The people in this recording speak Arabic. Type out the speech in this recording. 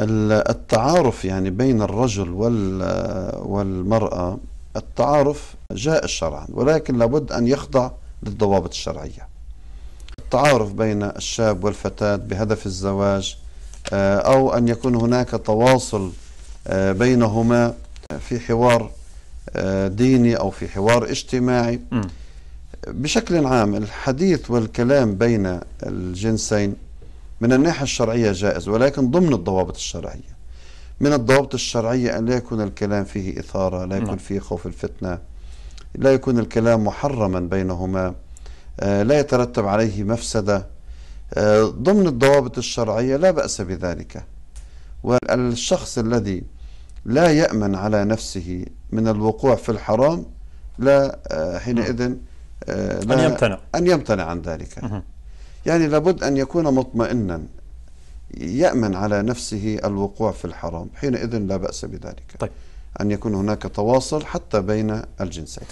التعارف يعني بين الرجل والمرأة التعارف جاء شرعا ولكن لابد أن يخضع للضوابط الشرعية التعارف بين الشاب والفتاة بهدف الزواج آه، أو أن يكون هناك تواصل آه، بينهما في حوار آه، ديني أو في حوار اجتماعي بشكل عام الحديث والكلام بين الجنسين من الناحية الشرعية جائز ولكن ضمن الضوابط الشرعية من الضوابط الشرعية أن لا يكون الكلام فيه إثارة لا يكون نعم. فيه خوف الفتنة لا يكون الكلام محرما بينهما آه، لا يترتب عليه مفسدة آه، ضمن الضوابط الشرعية لا بأس بذلك والشخص الذي لا يأمن على نفسه من الوقوع في الحرام لا آه، حينئذ نعم. لا أن يمتنع أن يمتنع عن ذلك يعني لابد أن يكون مطمئنا يأمن على نفسه الوقوع في الحرام حينئذ لا بأس بذلك طيب. أن يكون هناك تواصل حتى بين الجنسين